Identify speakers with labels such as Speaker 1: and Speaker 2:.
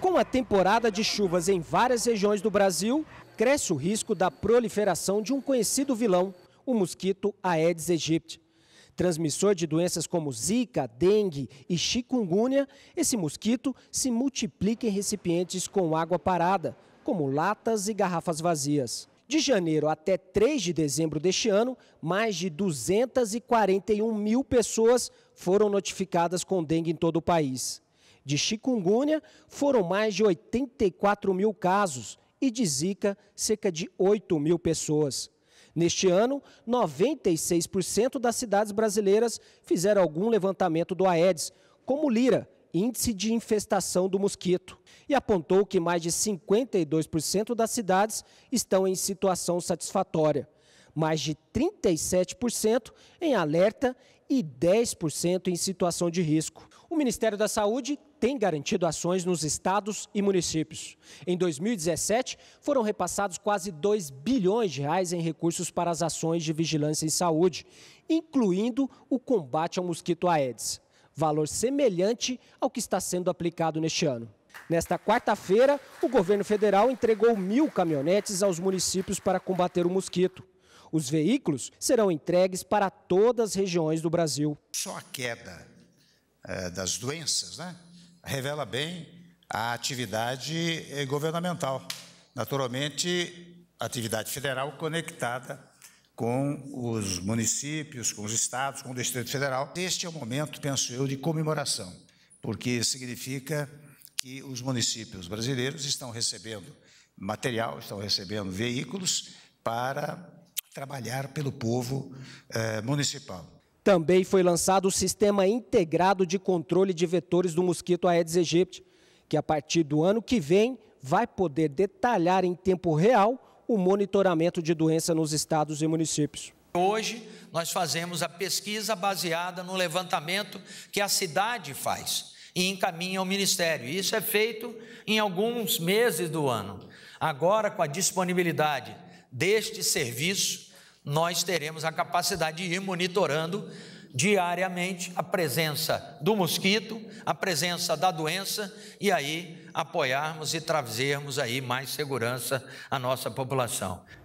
Speaker 1: Com a temporada de chuvas em várias regiões do Brasil, cresce o risco da proliferação de um conhecido vilão, o mosquito Aedes aegypti. Transmissor de doenças como zika, dengue e chikungunya, esse mosquito se multiplica em recipientes com água parada, como latas e garrafas vazias. De janeiro até 3 de dezembro deste ano, mais de 241 mil pessoas foram notificadas com dengue em todo o país de chikungunya foram mais de 84 mil casos e de zika, cerca de 8 mil pessoas. Neste ano, 96% das cidades brasileiras fizeram algum levantamento do Aedes, como Lira, índice de infestação do mosquito, e apontou que mais de 52% das cidades estão em situação satisfatória, mais de 37% em alerta e 10% em situação de risco. O Ministério da Saúde tem garantido ações nos estados e municípios. Em 2017, foram repassados quase 2 bilhões de reais em recursos para as ações de vigilância em saúde, incluindo o combate ao mosquito Aedes, valor semelhante ao que está sendo aplicado neste ano. Nesta quarta-feira, o governo federal entregou mil caminhonetes aos municípios para combater o mosquito. Os veículos serão entregues para todas as regiões do Brasil. Só
Speaker 2: a queda eh, das doenças, né? revela bem a atividade eh, governamental. Naturalmente, atividade federal conectada com os municípios, com os estados, com o Distrito Federal. Este é o momento, penso eu, de comemoração, porque significa que os municípios brasileiros estão recebendo material, estão recebendo veículos para trabalhar pelo povo eh, municipal.
Speaker 1: Também foi lançado o Sistema Integrado de Controle de Vetores do Mosquito Aedes aegypti, que a partir do ano que vem vai poder detalhar em tempo real o monitoramento de doença nos estados e municípios.
Speaker 3: Hoje nós fazemos a pesquisa baseada no levantamento que a cidade faz e encaminha ao Ministério. Isso é feito em alguns meses do ano. Agora, com a disponibilidade deste serviço, nós teremos a capacidade de ir monitorando diariamente a presença do mosquito, a presença da doença e aí apoiarmos e trazermos aí mais segurança à nossa população.